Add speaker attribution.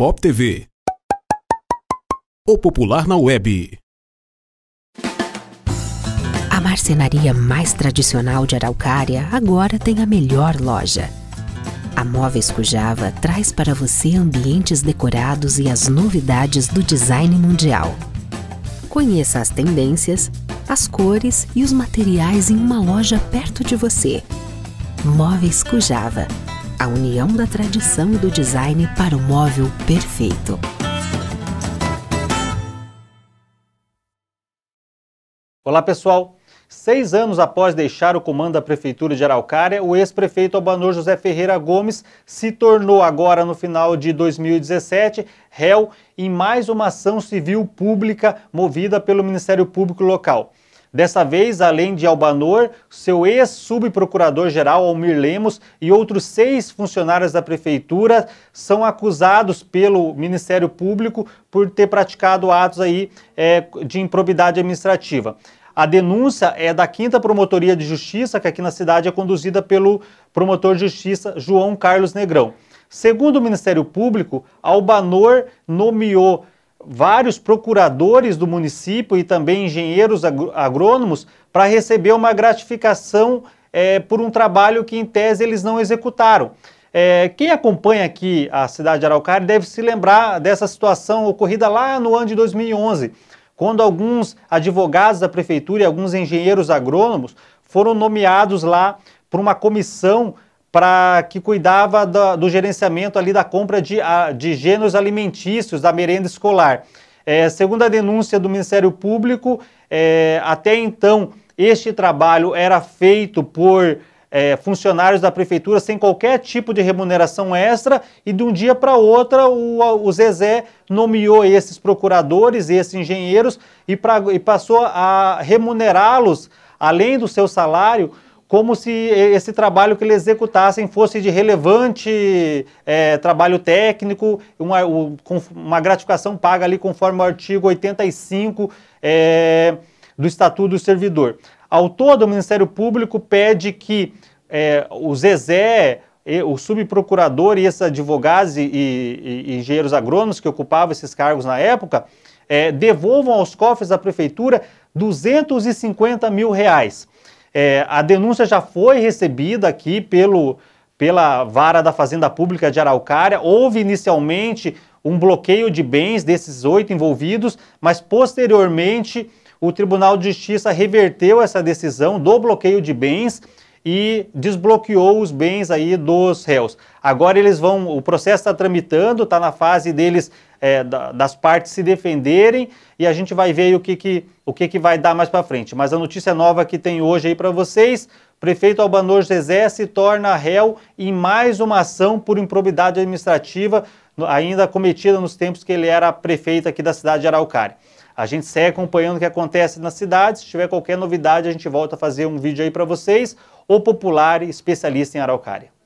Speaker 1: Pop TV. O popular na web.
Speaker 2: A marcenaria mais tradicional de Araucária agora tem a melhor loja. A Móveis Cujava traz para você ambientes decorados e as novidades do design mundial. Conheça as tendências, as cores e os materiais em uma loja perto de você. Móveis Cujava a união da tradição e do design para o móvel perfeito.
Speaker 1: Olá pessoal! Seis anos após deixar o comando da Prefeitura de Araucária, o ex-prefeito Albanor José Ferreira Gomes se tornou agora no final de 2017 réu em mais uma ação civil pública movida pelo Ministério Público Local. Dessa vez, além de Albanor, seu ex-subprocurador-geral Almir Lemos e outros seis funcionários da prefeitura são acusados pelo Ministério Público por ter praticado atos aí, é, de improbidade administrativa. A denúncia é da quinta promotoria de justiça, que aqui na cidade é conduzida pelo promotor de justiça João Carlos Negrão. Segundo o Ministério Público, Albanor nomeou vários procuradores do município e também engenheiros agrônomos para receber uma gratificação é, por um trabalho que, em tese, eles não executaram. É, quem acompanha aqui a cidade de Araucária deve se lembrar dessa situação ocorrida lá no ano de 2011, quando alguns advogados da prefeitura e alguns engenheiros agrônomos foram nomeados lá por uma comissão para que cuidava do, do, gerenciamento ali da compra de, de gêneros alimentícios da merenda escolar. É, segundo a denúncia do Ministério Público, é, até então este trabalho era feito por é, funcionários da prefeitura sem qualquer tipo de remuneração extra e de um dia para outra o, o Zezé nomeou esses procuradores, esses engenheiros e, pra, e passou a remunerá-los além do seu salário como se esse trabalho que eles executassem fosse de relevante é, trabalho técnico, uma, uma gratificação paga ali conforme o artigo 85 é, do Estatuto do Servidor. Ao todo, o Ministério Público pede que é, o Zezé, o subprocurador e esses advogados e, e, e engenheiros agrônomos que ocupavam esses cargos na época é, devolvam aos cofres da prefeitura 250 mil reais. É, a denúncia já foi recebida aqui pelo, pela vara da Fazenda Pública de Araucária. Houve inicialmente um bloqueio de bens desses oito envolvidos, mas posteriormente o Tribunal de Justiça reverteu essa decisão do bloqueio de bens e desbloqueou os bens aí dos réus. Agora eles vão, o processo está tramitando, está na fase deles, é, das partes se defenderem e a gente vai ver o que, que, o que, que vai dar mais para frente. Mas a notícia nova que tem hoje aí para vocês, prefeito Albanor Zezé se torna réu em mais uma ação por improbidade administrativa ainda cometida nos tempos que ele era prefeito aqui da cidade de Araucária. A gente segue acompanhando o que acontece na cidade. Se tiver qualquer novidade, a gente volta a fazer um vídeo aí para vocês. O popular especialista em Araucária.